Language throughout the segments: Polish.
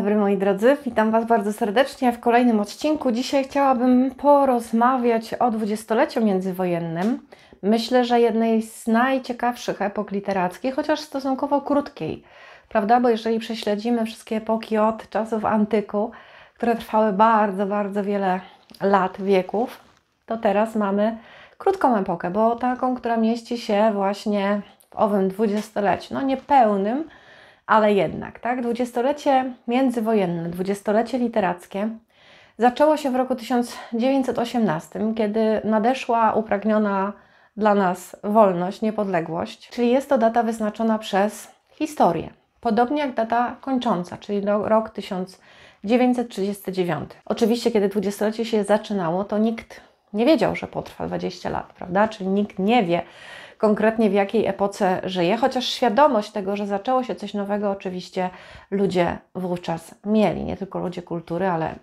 dobry moi drodzy, witam Was bardzo serdecznie w kolejnym odcinku. Dzisiaj chciałabym porozmawiać o dwudziestoleciu międzywojennym. Myślę, że jednej z najciekawszych epok literackich, chociaż stosunkowo krótkiej, prawda? Bo jeżeli prześledzimy wszystkie epoki od czasów antyku, które trwały bardzo, bardzo wiele lat, wieków, to teraz mamy krótką epokę, bo taką, która mieści się właśnie w owym dwudziestoleciu, no niepełnym, pełnym ale jednak, tak? Dwudziestolecie międzywojenne, dwudziestolecie literackie zaczęło się w roku 1918, kiedy nadeszła upragniona dla nas wolność, niepodległość, czyli jest to data wyznaczona przez historię, podobnie jak data kończąca, czyli rok 1939. Oczywiście, kiedy dwudziestolecie się zaczynało, to nikt nie wiedział, że potrwa 20 lat, prawda? Czyli nikt nie wie, konkretnie w jakiej epoce żyje, chociaż świadomość tego, że zaczęło się coś nowego, oczywiście ludzie wówczas mieli, nie tylko ludzie kultury, ale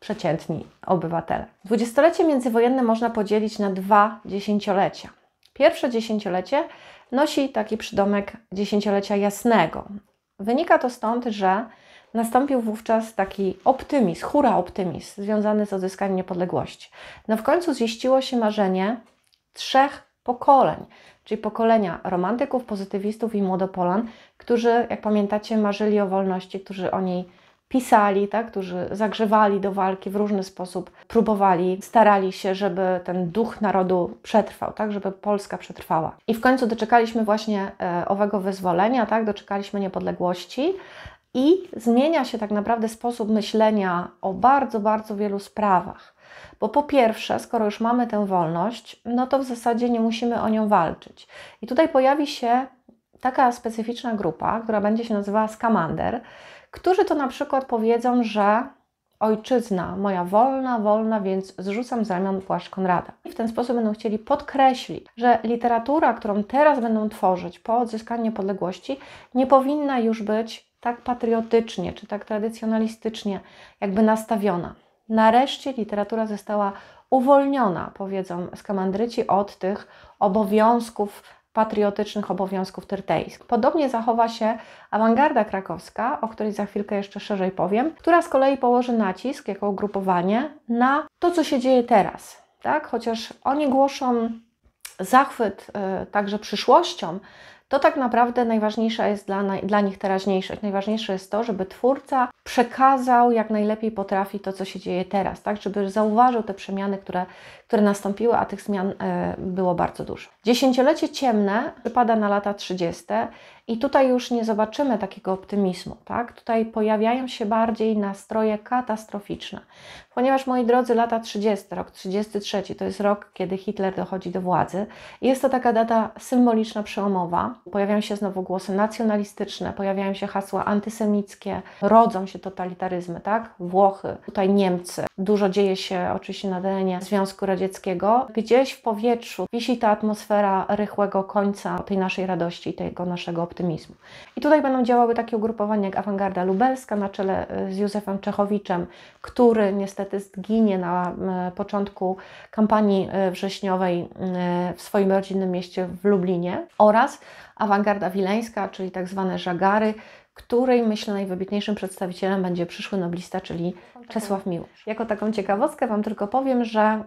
przeciętni obywatele. Dwudziestolecie międzywojenne można podzielić na dwa dziesięciolecia. Pierwsze dziesięciolecie nosi taki przydomek dziesięciolecia jasnego. Wynika to stąd, że nastąpił wówczas taki optymizm, hura optymizm, związany z odzyskaniem niepodległości. No w końcu ziściło się marzenie trzech pokoleń, czyli pokolenia romantyków, pozytywistów i młodopolan, którzy, jak pamiętacie, marzyli o wolności, którzy o niej pisali, tak, którzy zagrzewali do walki w różny sposób, próbowali, starali się, żeby ten duch narodu przetrwał, tak, żeby Polska przetrwała. I w końcu doczekaliśmy właśnie e, owego wyzwolenia, tak, doczekaliśmy niepodległości, i zmienia się tak naprawdę sposób myślenia o bardzo, bardzo wielu sprawach. Bo po pierwsze, skoro już mamy tę wolność, no to w zasadzie nie musimy o nią walczyć. I tutaj pojawi się taka specyficzna grupa, która będzie się nazywała skamander, którzy to na przykład powiedzą, że ojczyzna moja wolna, wolna, więc zrzucam z ramion płaszcz Konrada. I w ten sposób będą chcieli podkreślić, że literatura, którą teraz będą tworzyć po odzyskaniu niepodległości, nie powinna już być tak patriotycznie czy tak tradycjonalistycznie jakby nastawiona. Nareszcie literatura została uwolniona, powiedzą skamandryci, od tych obowiązków patriotycznych obowiązków tyrtejskich. Podobnie zachowa się awangarda krakowska, o której za chwilkę jeszcze szerzej powiem, która z kolei położy nacisk jako ugrupowanie na to, co się dzieje teraz. Tak? Chociaż oni głoszą zachwyt y, także przyszłością, to tak naprawdę najważniejsze jest dla, dla nich teraźniejszość. Najważniejsze jest to, żeby twórca przekazał jak najlepiej potrafi to, co się dzieje teraz, tak? Żeby zauważył te przemiany, które, które nastąpiły, a tych zmian e, było bardzo dużo. Dziesięciolecie ciemne przypada na lata 30. i tutaj już nie zobaczymy takiego optymizmu. Tak? Tutaj pojawiają się bardziej nastroje katastroficzne, ponieważ moi drodzy, lata 30., rok 33 to jest rok, kiedy Hitler dochodzi do władzy. Jest to taka data symboliczna, przełomowa. Pojawiają się znowu głosy nacjonalistyczne, pojawiają się hasła antysemickie, rodzą się totalitaryzmy, tak? Włochy, tutaj Niemcy. Dużo dzieje się oczywiście na terenie Związku Radzieckiego Radzieckiego, gdzieś w powietrzu wisi ta atmosfera rychłego końca tej naszej radości, tego naszego optymizmu. I tutaj będą działały takie ugrupowania jak awangarda lubelska na czele e, z Józefem Czechowiczem, który niestety zginie na e, początku kampanii e, wrześniowej w swoim rodzinnym mieście w Lublinie oraz awangarda wileńska, czyli tak zwane żagary, której myślę najwybitniejszym przedstawicielem będzie przyszły noblista, czyli Czesław Miłosz. Jako taką ciekawostkę Wam tylko powiem, że mm,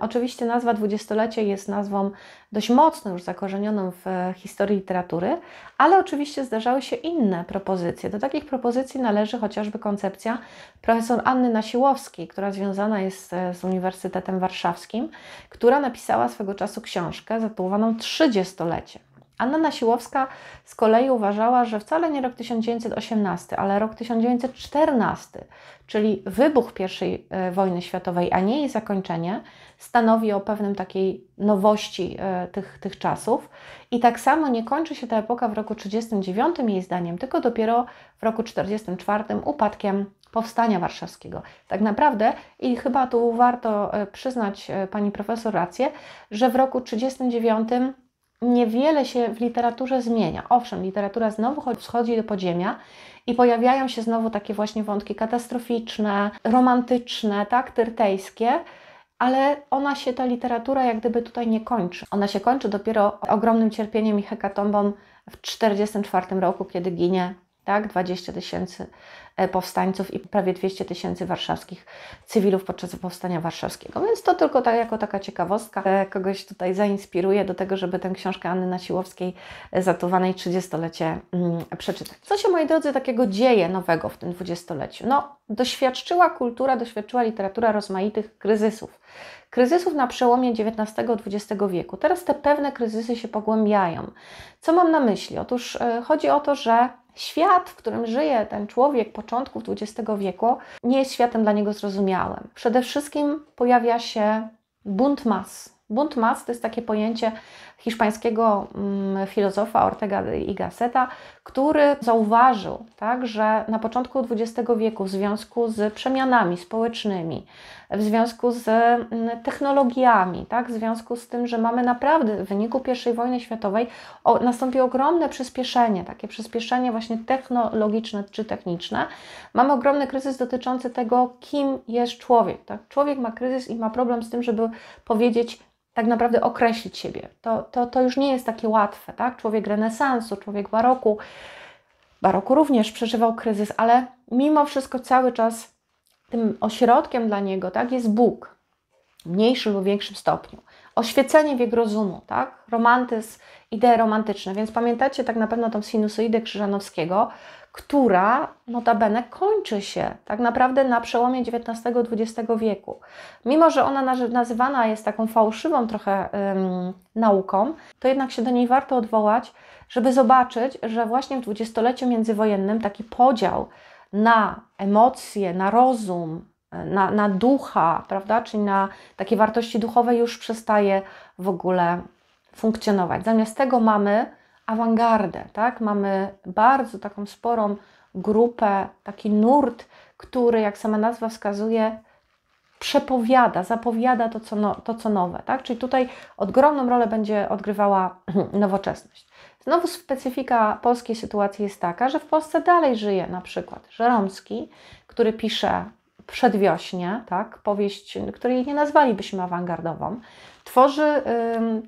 oczywiście nazwa dwudziestolecie jest nazwą dość mocno już zakorzenioną w e, historii literatury, ale oczywiście zdarzały się inne propozycje. Do takich propozycji należy chociażby koncepcja profesor Anny Nasiłowskiej, która związana jest z, e, z Uniwersytetem Warszawskim, która napisała swego czasu książkę zatytułowaną Trzydziestolecie. Anna Siłowska z kolei uważała, że wcale nie rok 1918, ale rok 1914, czyli wybuch I e, wojny światowej, a nie jej zakończenie, stanowi o pewnym takiej nowości e, tych, tych czasów. I tak samo nie kończy się ta epoka w roku 1939, jej zdaniem, tylko dopiero w roku 1944 upadkiem Powstania Warszawskiego. Tak naprawdę, i chyba tu warto e, przyznać pani profesor rację, że w roku 1939 niewiele się w literaturze zmienia. Owszem, literatura znowu wschodzi do podziemia i pojawiają się znowu takie właśnie wątki katastroficzne, romantyczne, tak, tyrtejskie, ale ona się, ta literatura jak gdyby tutaj nie kończy. Ona się kończy dopiero ogromnym cierpieniem i hekatombą w 1944 roku, kiedy ginie tak? 20 tysięcy e, powstańców i prawie 200 tysięcy warszawskich cywilów podczas powstania warszawskiego. Więc to tylko ta, jako taka ciekawostka kogoś tutaj zainspiruje do tego, żeby tę książkę Anny Nasiłowskiej e, zatowanej 30-lecie mm, przeczytać. Co się, moi drodzy, takiego dzieje nowego w tym dwudziestoleciu? No, doświadczyła kultura, doświadczyła literatura rozmaitych kryzysów. Kryzysów na przełomie XIX-XX wieku. Teraz te pewne kryzysy się pogłębiają. Co mam na myśli? Otóż e, chodzi o to, że Świat, w którym żyje ten człowiek początku XX wieku, nie jest światem dla niego zrozumiałym. Przede wszystkim pojawia się bunt mas. Bunt mas to jest takie pojęcie hiszpańskiego mm, filozofa Ortega y Gasseta, który zauważył, tak, że na początku XX wieku w związku z przemianami społecznymi, w związku z mm, technologiami, tak, w związku z tym, że mamy naprawdę w wyniku I wojny światowej o, nastąpi ogromne przyspieszenie, takie przyspieszenie właśnie technologiczne czy techniczne. Mamy ogromny kryzys dotyczący tego, kim jest człowiek. Tak? Człowiek ma kryzys i ma problem z tym, żeby powiedzieć tak naprawdę określić siebie. To, to, to już nie jest takie łatwe, tak? Człowiek renesansu, człowiek baroku, baroku również przeżywał kryzys, ale mimo wszystko cały czas tym ośrodkiem dla niego, tak, jest Bóg. W mniejszym lub większym stopniu. Oświecenie w jego rozumu, tak? Romantyzm, idee romantyczne. Więc pamiętacie tak na pewno tą sinusoidę Krzyżanowskiego, która notabene kończy się tak naprawdę na przełomie XIX-XX wieku. Mimo, że ona nazywana jest taką fałszywą trochę ym, nauką, to jednak się do niej warto odwołać, żeby zobaczyć, że właśnie w dwudziestoleciu międzywojennym taki podział na emocje, na rozum, na, na ducha, prawda, czyli na takie wartości duchowe już przestaje w ogóle funkcjonować. Zamiast tego mamy awangardę, tak? Mamy bardzo taką sporą grupę, taki nurt, który, jak sama nazwa wskazuje, przepowiada, zapowiada to, co, no, to, co nowe, tak? Czyli tutaj ogromną rolę będzie odgrywała nowoczesność. Znowu specyfika polskiej sytuacji jest taka, że w Polsce dalej żyje na przykład Żeromski, który pisze przedwiośnie, tak, powieść, której nie nazwalibyśmy awangardową, Tworzy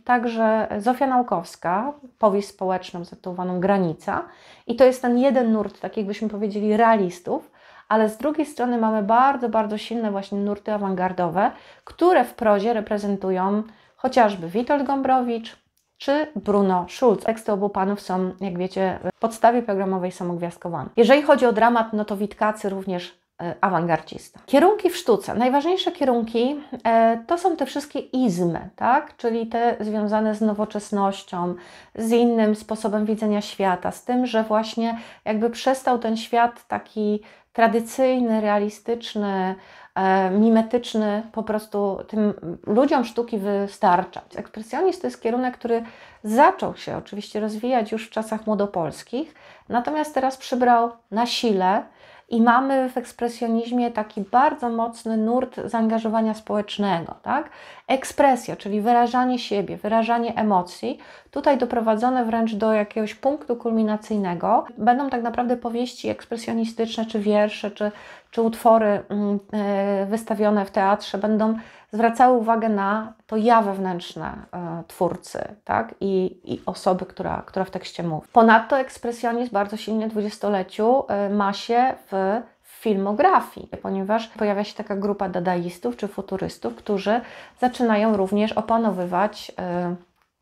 także Zofia Naukowska, powieść społeczną zatytułowaną Granica. I to jest ten jeden nurt, tak jakbyśmy powiedzieli, realistów, ale z drugiej strony mamy bardzo, bardzo silne właśnie nurty awangardowe, które w prozie reprezentują chociażby Witold Gombrowicz czy Bruno Schulz. Teksty obu panów są, jak wiecie, w podstawie programowej samogwiazdkowane. Jeżeli chodzi o dramat, no to Witkacy również E, awangardzista. Kierunki w sztuce. Najważniejsze kierunki e, to są te wszystkie izmy, tak? czyli te związane z nowoczesnością, z innym sposobem widzenia świata, z tym, że właśnie jakby przestał ten świat taki tradycyjny, realistyczny, e, mimetyczny, po prostu tym ludziom sztuki wystarczać. Ekspresjonizm to jest kierunek, który zaczął się oczywiście rozwijać już w czasach młodopolskich, natomiast teraz przybrał na sile i mamy w ekspresjonizmie taki bardzo mocny nurt zaangażowania społecznego, tak? Ekspresja, czyli wyrażanie siebie, wyrażanie emocji, tutaj doprowadzone wręcz do jakiegoś punktu kulminacyjnego, będą tak naprawdę powieści ekspresjonistyczne, czy wiersze, czy, czy utwory mm, e, wystawione w teatrze, będą zwracały uwagę na to ja wewnętrzne e, twórcy tak? I, i osoby, która, która w tekście mówi. Ponadto ekspresjonizm bardzo silnie w dwudziestoleciu e, ma się w filmografii, ponieważ pojawia się taka grupa dadaistów czy futurystów, którzy zaczynają również opanowywać e,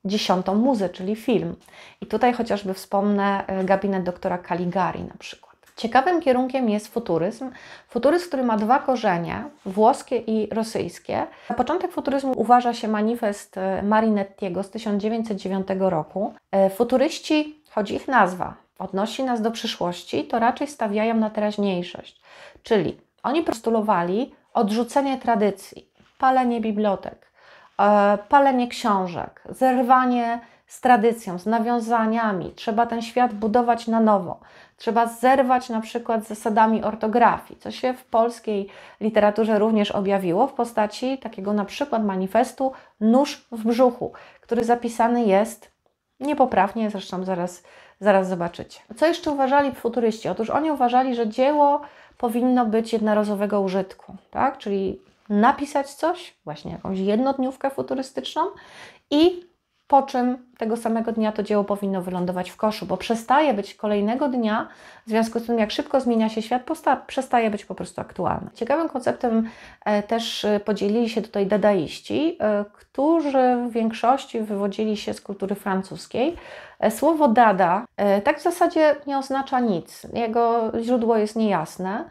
dziesiątą muzę, czyli film. I tutaj chociażby wspomnę e, gabinet doktora Caligari na przykład Ciekawym kierunkiem jest futuryzm. Futuryzm, który ma dwa korzenie, włoskie i rosyjskie. Na początek futuryzmu uważa się manifest e, Marinettiego z 1909 roku. E, futuryści, choć ich nazwa odnosi nas do przyszłości, to raczej stawiają na teraźniejszość. Czyli oni postulowali odrzucenie tradycji, palenie bibliotek, e, palenie książek, zerwanie z tradycją, z nawiązaniami. Trzeba ten świat budować na nowo. Trzeba zerwać na przykład z zasadami ortografii, co się w polskiej literaturze również objawiło w postaci takiego na przykład manifestu Nóż w brzuchu, który zapisany jest niepoprawnie, zresztą zaraz, zaraz zobaczycie. Co jeszcze uważali futuryści? Otóż oni uważali, że dzieło powinno być jednorazowego użytku, tak? czyli napisać coś, właśnie jakąś jednodniówkę futurystyczną i po czym tego samego dnia to dzieło powinno wylądować w koszu, bo przestaje być kolejnego dnia, w związku z tym, jak szybko zmienia się świat, przestaje być po prostu aktualne. Ciekawym konceptem e, też e, podzielili się tutaj dadaiści, e, którzy w większości wywodzili się z kultury francuskiej. Słowo dada tak w zasadzie nie oznacza nic, jego źródło jest niejasne.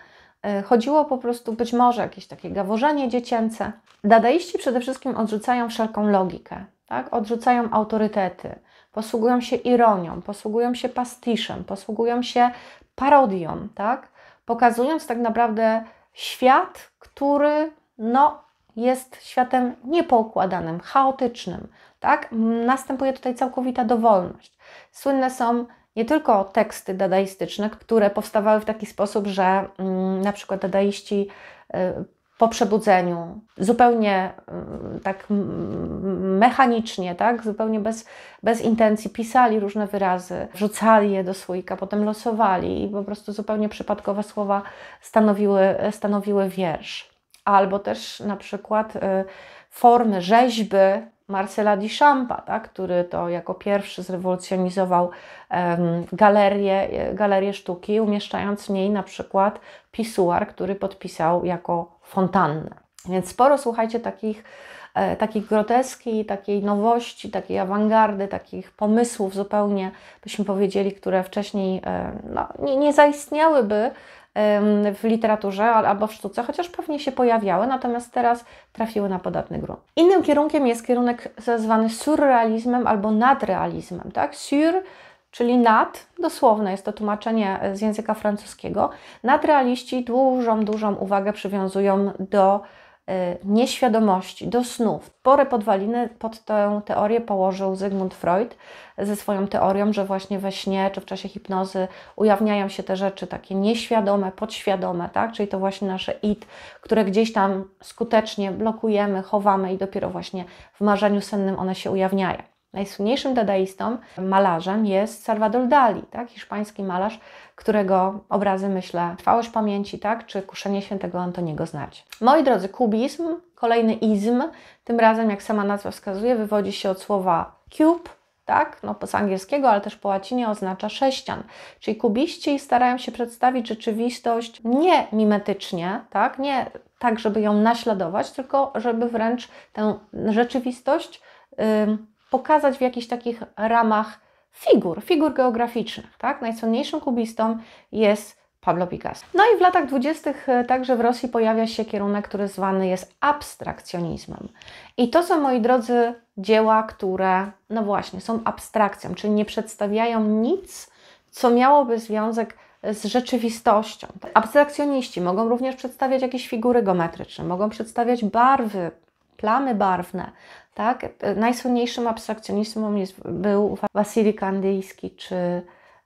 Chodziło po prostu być może jakieś takie gaworzenie dziecięce. Dadaiści przede wszystkim odrzucają wszelką logikę tak? odrzucają autorytety, posługują się ironią, posługują się pastiszem, posługują się parodią, tak? pokazując tak naprawdę świat, który no, jest światem niepoukładanym, chaotycznym. Tak? Następuje tutaj całkowita dowolność. Słynne są nie tylko teksty dadaistyczne, które powstawały w taki sposób, że mm, na przykład dadaiści y, po przebudzeniu, zupełnie mm, tak mechanicznie, tak? zupełnie bez, bez intencji, pisali różne wyrazy, rzucali je do słoika, potem losowali i po prostu zupełnie przypadkowe słowa stanowiły, stanowiły wiersz. Albo też na przykład y, formy rzeźby Marcela Duchampa, tak, który to jako pierwszy zrewolucjonizował galerię, e, galerię sztuki, umieszczając w niej na przykład pisuar, który podpisał jako fontannę. Więc sporo, słuchajcie, takich, e, takich groteski, takiej nowości, takiej awangardy, takich pomysłów zupełnie, byśmy powiedzieli, które wcześniej e, no, nie, nie zaistniałyby, w literaturze albo w sztuce, chociaż pewnie się pojawiały, natomiast teraz trafiły na podatny grunt. Innym kierunkiem jest kierunek zwany surrealizmem albo nadrealizmem. Tak? Sur czyli nad, dosłowne jest to tłumaczenie e, z języka francuskiego. Nadrealiści dużą, dużą uwagę przywiązują do Y, nieświadomości do snów. Porę podwaliny pod tę teorię położył Zygmunt Freud ze swoją teorią, że właśnie we śnie czy w czasie hipnozy ujawniają się te rzeczy takie nieświadome, podświadome, tak? czyli to właśnie nasze id, które gdzieś tam skutecznie blokujemy, chowamy i dopiero właśnie w marzeniu sennym one się ujawniają. Najsłynniejszym dadaistą, malarzem jest Salvador Dali, tak? hiszpański malarz, którego obrazy, myślę, trwałość pamięci, tak, czy kuszenie świętego Antoniego znać. Moi drodzy, kubizm, kolejny izm, tym razem, jak sama nazwa wskazuje, wywodzi się od słowa cube, tak? No, z angielskiego, ale też po łacinie oznacza sześcian. Czyli kubiści starają się przedstawić rzeczywistość nie mimetycznie, tak? Nie tak, żeby ją naśladować, tylko żeby wręcz tę rzeczywistość yy, pokazać w jakichś takich ramach figur, figur geograficznych. Tak? Najsłynniejszym kubistą jest Pablo Picasso. No i w latach dwudziestych e, także w Rosji pojawia się kierunek, który zwany jest abstrakcjonizmem. I to są, moi drodzy, dzieła, które, no właśnie, są abstrakcją, czyli nie przedstawiają nic, co miałoby związek z rzeczywistością. Abstrakcjoniści mogą również przedstawiać jakieś figury geometryczne, mogą przedstawiać barwy plamy barwne. Tak? Najsłynniejszym abstrakcjonistą był Wasili Kandyjski czy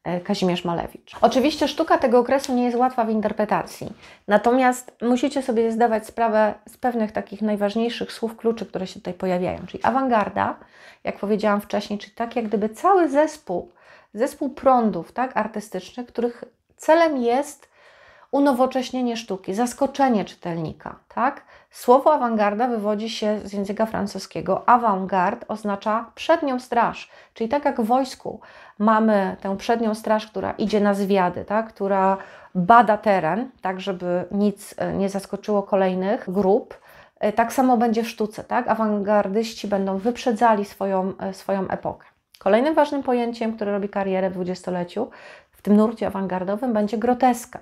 e, Kazimierz Malewicz. Oczywiście sztuka tego okresu nie jest łatwa w interpretacji, natomiast musicie sobie zdawać sprawę z pewnych takich najważniejszych słów kluczy, które się tutaj pojawiają, czyli awangarda, jak powiedziałam wcześniej, czyli tak jak gdyby cały zespół, zespół prądów tak, artystycznych, których celem jest unowocześnienie sztuki, zaskoczenie czytelnika. Tak? Słowo awangarda wywodzi się z języka francuskiego. Avantgarde oznacza przednią straż, czyli tak jak w wojsku mamy tę przednią straż, która idzie na zwiady, tak? która bada teren, tak żeby nic e, nie zaskoczyło kolejnych grup. E, tak samo będzie w sztuce. Tak? Awangardyści będą wyprzedzali swoją, e, swoją epokę. Kolejnym ważnym pojęciem, które robi karierę w dwudziestoleciu, w tym nurcie awangardowym, będzie groteska.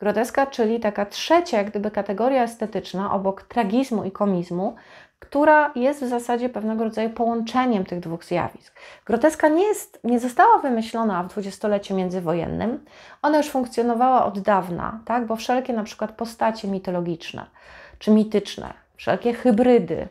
Groteska, czyli taka trzecia, gdyby kategoria estetyczna obok tragizmu i komizmu, która jest w zasadzie pewnego rodzaju połączeniem tych dwóch zjawisk. Groteska nie, jest, nie została wymyślona w dwudziestoleciu międzywojennym. Ona już funkcjonowała od dawna, tak? bo wszelkie na przykład postacie mitologiczne czy mityczne, wszelkie hybrydy,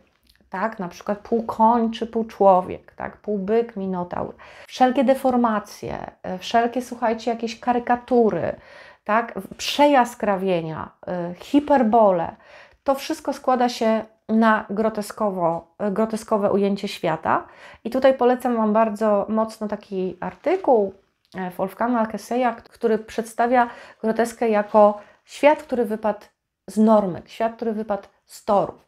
tak? na przykład półkoń czy półczłowiek, tak? półbyk, minotaur, wszelkie deformacje, e, wszelkie, słuchajcie, jakieś karykatury, tak? przejaskrawienia, y, hiperbole. To wszystko składa się na groteskowo, y, groteskowe ujęcie świata. I tutaj polecam Wam bardzo mocno taki artykuł e, Wolfganga Kesseja, który przedstawia groteskę jako świat, który wypadł z normy, świat, który wypadł z torów.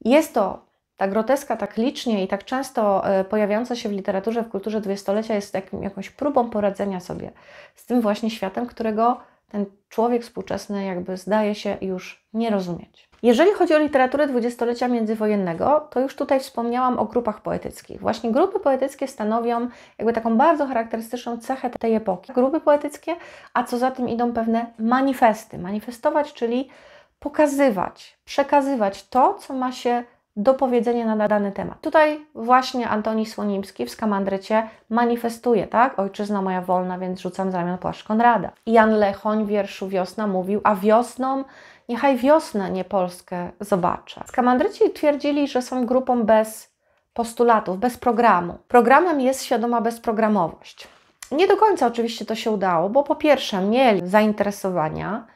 Jest to ta groteska tak licznie i tak często e, pojawiająca się w literaturze, w kulturze dwudziestolecia jest takim, jakąś próbą poradzenia sobie z tym właśnie światem, którego ten człowiek współczesny jakby zdaje się już nie rozumieć. Jeżeli chodzi o literaturę dwudziestolecia międzywojennego, to już tutaj wspomniałam o grupach poetyckich. Właśnie grupy poetyckie stanowią jakby taką bardzo charakterystyczną cechę tej epoki. Grupy poetyckie, a co za tym idą pewne manifesty. Manifestować, czyli pokazywać, przekazywać to, co ma się do powiedzenia na dany temat. Tutaj właśnie Antoni Słonimski w Skamandrycie manifestuje, tak? Ojczyzna moja wolna, więc rzucam z ramion płaszcz Konrada. Jan Lechoń w wierszu Wiosna mówił, a wiosną niechaj wiosnę, nie Polskę zobaczę. Skamandryci twierdzili, że są grupą bez postulatów, bez programu. Programem jest świadoma bezprogramowość. Nie do końca oczywiście to się udało, bo po pierwsze mieli zainteresowania,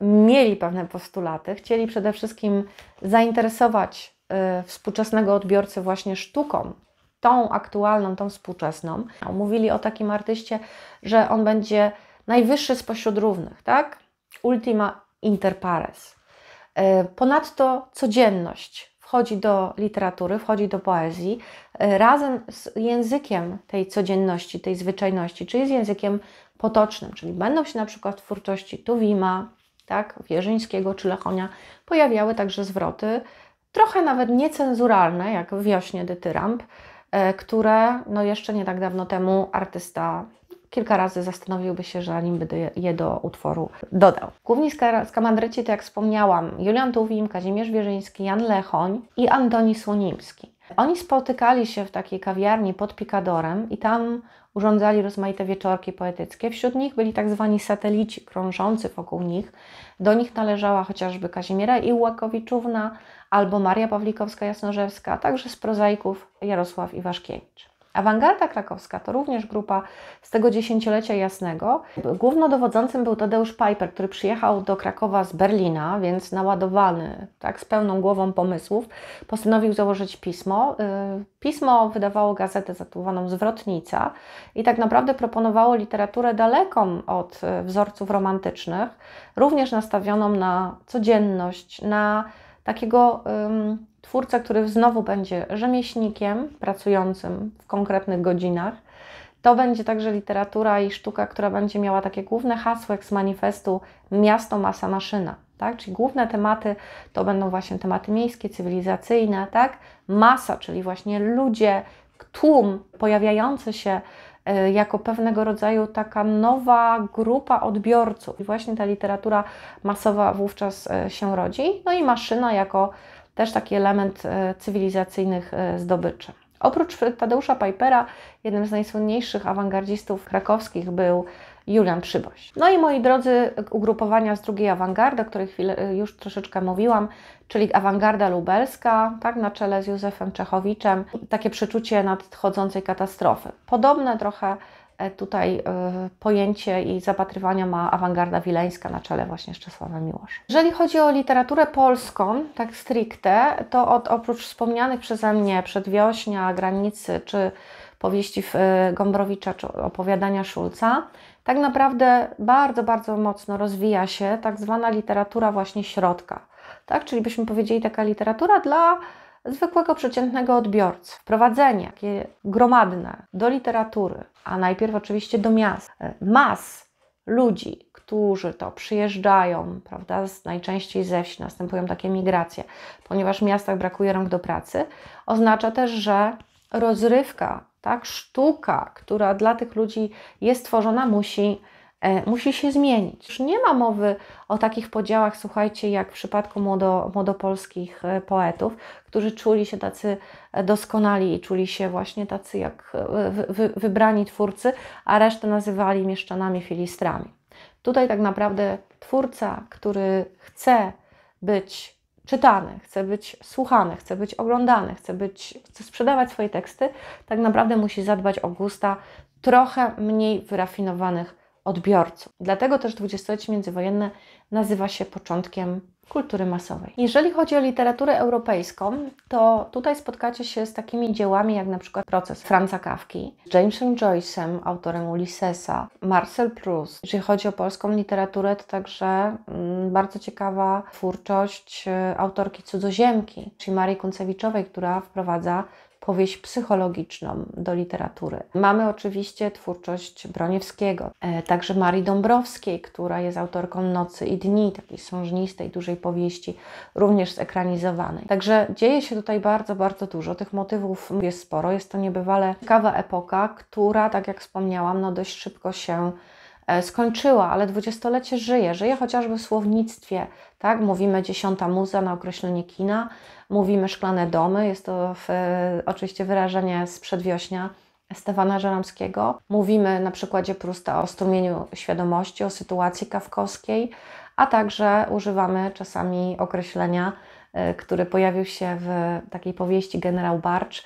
mieli pewne postulaty, chcieli przede wszystkim zainteresować Y, współczesnego odbiorcy właśnie sztuką, tą aktualną, tą współczesną. Mówili o takim artyście, że on będzie najwyższy spośród równych, tak? Ultima inter pares. Y, ponadto codzienność wchodzi do literatury, wchodzi do poezji y, razem z językiem tej codzienności, tej zwyczajności, czyli z językiem potocznym, czyli będą się na przykład w twórczości Tuwima, tak, Wierzyńskiego czy Lechonia pojawiały także zwroty trochę nawet niecenzuralne, jak wiośnie Dytyramp, e, które no jeszcze nie tak dawno temu artysta kilka razy zastanowiłby się, zanim by je do utworu dodał. Główni skamandryci, to jak wspomniałam, Julian Tuwim, Kazimierz Wierzyński, Jan Lechoń i Antoni Słonimski. Oni spotykali się w takiej kawiarni pod Pikadorem i tam urządzali rozmaite wieczorki poetyckie. Wśród nich byli tak zwani satelici krążący wokół nich. Do nich należała chociażby Kazimiera Iłakowiczówna, albo Maria Pawlikowska-Jasnorzewska, także z prozaików Jarosław Iwaszkiewicz. Awangarda krakowska to również grupa z tego dziesięciolecia jasnego. Głównodowodzącym był Tadeusz Piper, który przyjechał do Krakowa z Berlina, więc naładowany, tak, z pełną głową pomysłów, postanowił założyć pismo. Y, pismo wydawało gazetę zatytułowaną Zwrotnica i tak naprawdę proponowało literaturę daleką od y, wzorców romantycznych, również nastawioną na codzienność, na takiego um, twórcę, który znowu będzie rzemieślnikiem pracującym w konkretnych godzinach. To będzie także literatura i sztuka, która będzie miała takie główne hasło jak z manifestu Miasto, masa, maszyna. Tak? Czyli główne tematy to będą właśnie tematy miejskie, cywilizacyjne, tak? Masa, czyli właśnie ludzie, tłum pojawiający się E, jako pewnego rodzaju taka nowa grupa odbiorców. I właśnie ta literatura masowa wówczas e, się rodzi, no i maszyna jako też taki element e, cywilizacyjnych zdobyczy. Oprócz Tadeusza Pipera, jednym z najsłynniejszych awangardzistów krakowskich był Julian Przyboś. No i moi drodzy, ugrupowania z drugiej awangardy, o których y, już troszeczkę mówiłam, czyli awangarda lubelska, tak, na czele z Józefem Czechowiczem, takie przeczucie nadchodzącej katastrofy. Podobne trochę e, tutaj y, pojęcie i zapatrywania ma awangarda wileńska na czele właśnie z Czesławem Miłosz. Jeżeli chodzi o literaturę polską, tak stricte, to od, oprócz wspomnianych przeze mnie Przedwiośnia, Granicy czy powieści y, Gombrowicza czy opowiadania Szulca, tak naprawdę bardzo, bardzo mocno rozwija się tak zwana literatura właśnie środka. Tak? Czyli byśmy powiedzieli taka literatura dla zwykłego, przeciętnego odbiorcy. Wprowadzenie takie gromadne do literatury, a najpierw oczywiście do miast, e, mas ludzi, którzy to przyjeżdżają, prawda, najczęściej ze wsi następują takie migracje, ponieważ w miastach brakuje rąk do pracy, oznacza też, że rozrywka tak? Sztuka, która dla tych ludzi jest tworzona, musi, e, musi się zmienić. Już nie ma mowy o takich podziałach, słuchajcie, jak w przypadku młodo, młodopolskich e, poetów, którzy czuli się tacy e, doskonali i czuli się właśnie tacy jak e, wybrani twórcy, a resztę nazywali mieszczanami, filistrami. Tutaj tak naprawdę twórca, który chce być czytany, chce być słuchany, chce być oglądany, chce, być, chce sprzedawać swoje teksty, tak naprawdę musi zadbać o gusta trochę mniej wyrafinowanych odbiorców. Dlatego też dwudziestolecie międzywojenne nazywa się początkiem kultury masowej. Jeżeli chodzi o literaturę europejską, to tutaj spotkacie się z takimi dziełami jak na przykład Proces Franza Kawki, Jamesem Joyce'em, autorem Ulyssesa, Marcel Proust. Jeżeli chodzi o polską literaturę, to także mm, bardzo ciekawa twórczość e, autorki Cudzoziemki, czyli Marii Kuncewiczowej, która wprowadza powieść psychologiczną do literatury. Mamy oczywiście twórczość Broniewskiego, e, także Marii Dąbrowskiej, która jest autorką Nocy i Dni, takiej sążnistej, dużej powieści, również zekranizowanej. Także dzieje się tutaj bardzo, bardzo dużo. Tych motywów jest sporo. Jest to niebywale ciekawa epoka, która, tak jak wspomniałam, no dość szybko się E, skończyła, ale dwudziestolecie żyje. Żyje chociażby w słownictwie, tak? Mówimy dziesiąta muza na określenie kina, mówimy szklane domy, jest to w, e, oczywiście wyrażenie z przedwiośnia Stefana Żeramskiego. Mówimy na przykładzie Prusta o strumieniu świadomości, o sytuacji kawkowskiej, a także używamy czasami określenia, e, który pojawił się w takiej powieści Generał Barcz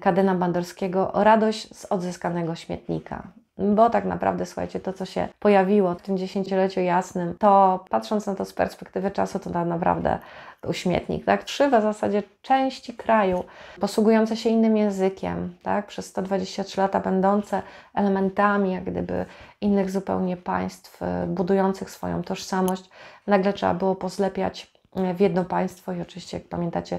Kadyna Bandorskiego Radość z odzyskanego śmietnika. Bo tak naprawdę, słuchajcie, to co się pojawiło w tym dziesięcioleciu jasnym, to patrząc na to z perspektywy czasu, to tak naprawdę był śmietnik, tak? Trzy w zasadzie części kraju posługujące się innym językiem, tak? Przez 123 lata będące elementami jak gdyby innych zupełnie państw y, budujących swoją tożsamość. Nagle trzeba było pozlepiać y, w jedno państwo i oczywiście, jak pamiętacie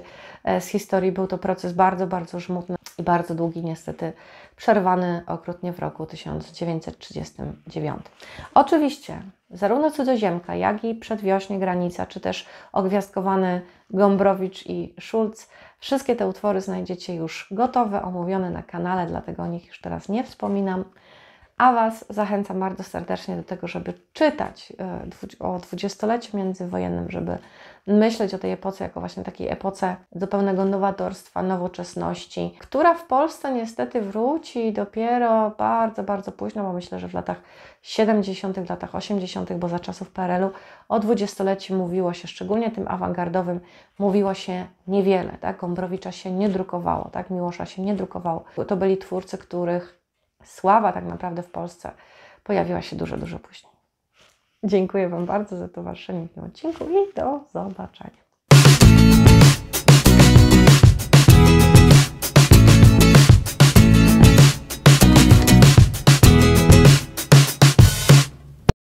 y, z historii, był to proces bardzo, bardzo żmudny i bardzo długi, niestety przerwany okrutnie w roku 1939. Oczywiście zarówno cudzoziemka, jak i przedwiośnie granica, czy też ogwiazdkowany Gombrowicz i Schulz, wszystkie te utwory znajdziecie już gotowe, omówione na kanale, dlatego o nich już teraz nie wspominam. A Was zachęcam bardzo serdecznie do tego, żeby czytać e, o dwudziestoleciu międzywojennym, żeby myśleć o tej epoce jako właśnie takiej epoce zupełnego nowatorstwa, nowoczesności, która w Polsce niestety wróci dopiero bardzo, bardzo późno, bo myślę, że w latach 70., w latach 80., bo za czasów PRL-u o dwudziestoleciu mówiło się, szczególnie tym awangardowym, mówiło się niewiele. Tak? Gombrowicza się nie drukowało, tak? Miłosza się nie drukowało. To byli twórcy, których sława tak naprawdę w Polsce pojawiła się dużo, dużo później. Dziękuję Wam bardzo za towarzyszenie w tym odcinku i do zobaczenia.